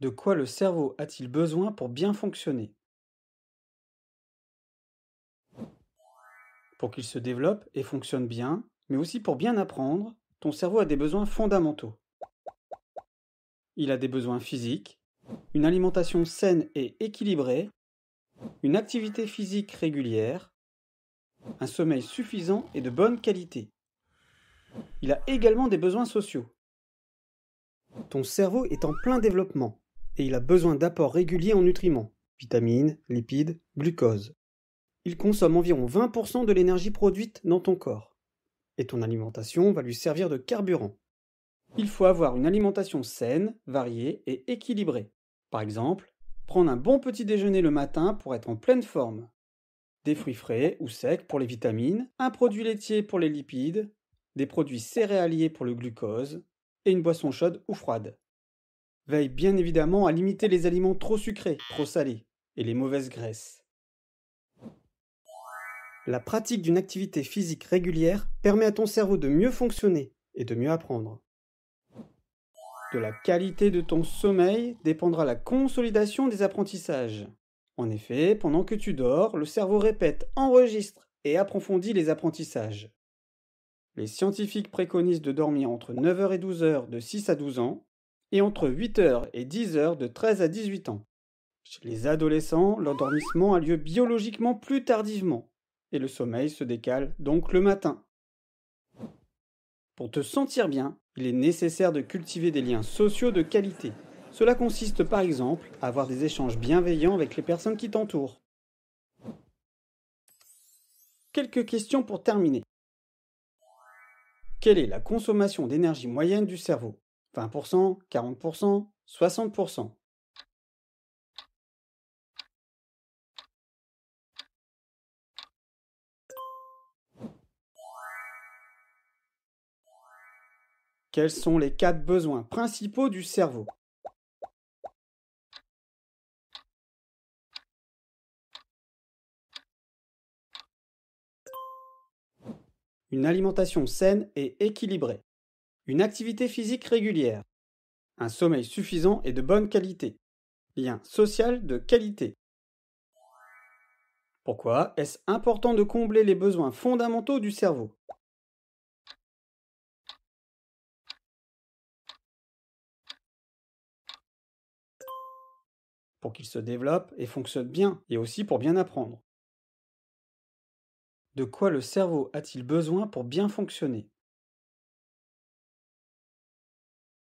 De quoi le cerveau a-t-il besoin pour bien fonctionner Pour qu'il se développe et fonctionne bien, mais aussi pour bien apprendre, ton cerveau a des besoins fondamentaux. Il a des besoins physiques, une alimentation saine et équilibrée, une activité physique régulière, un sommeil suffisant et de bonne qualité. Il a également des besoins sociaux. Ton cerveau est en plein développement et il a besoin d'apports réguliers en nutriments, vitamines, lipides, glucose. Il consomme environ 20% de l'énergie produite dans ton corps. Et ton alimentation va lui servir de carburant. Il faut avoir une alimentation saine, variée et équilibrée. Par exemple, prendre un bon petit déjeuner le matin pour être en pleine forme. Des fruits frais ou secs pour les vitamines, un produit laitier pour les lipides, des produits céréaliers pour le glucose et une boisson chaude ou froide veille bien évidemment à limiter les aliments trop sucrés, trop salés et les mauvaises graisses. La pratique d'une activité physique régulière permet à ton cerveau de mieux fonctionner et de mieux apprendre. De la qualité de ton sommeil dépendra la consolidation des apprentissages. En effet, pendant que tu dors, le cerveau répète, enregistre et approfondit les apprentissages. Les scientifiques préconisent de dormir entre 9h et 12h de 6 à 12 ans et entre 8h et 10h de 13 à 18 ans. Chez les adolescents, l'endormissement a lieu biologiquement plus tardivement et le sommeil se décale donc le matin. Pour te sentir bien, il est nécessaire de cultiver des liens sociaux de qualité. Cela consiste par exemple à avoir des échanges bienveillants avec les personnes qui t'entourent. Quelques questions pour terminer. Quelle est la consommation d'énergie moyenne du cerveau 20%, 40%, 60%. Quels sont les quatre besoins principaux du cerveau Une alimentation saine et équilibrée. Une activité physique régulière. Un sommeil suffisant et de bonne qualité. Lien social de qualité. Pourquoi est-ce important de combler les besoins fondamentaux du cerveau Pour qu'il se développe et fonctionne bien, et aussi pour bien apprendre. De quoi le cerveau a-t-il besoin pour bien fonctionner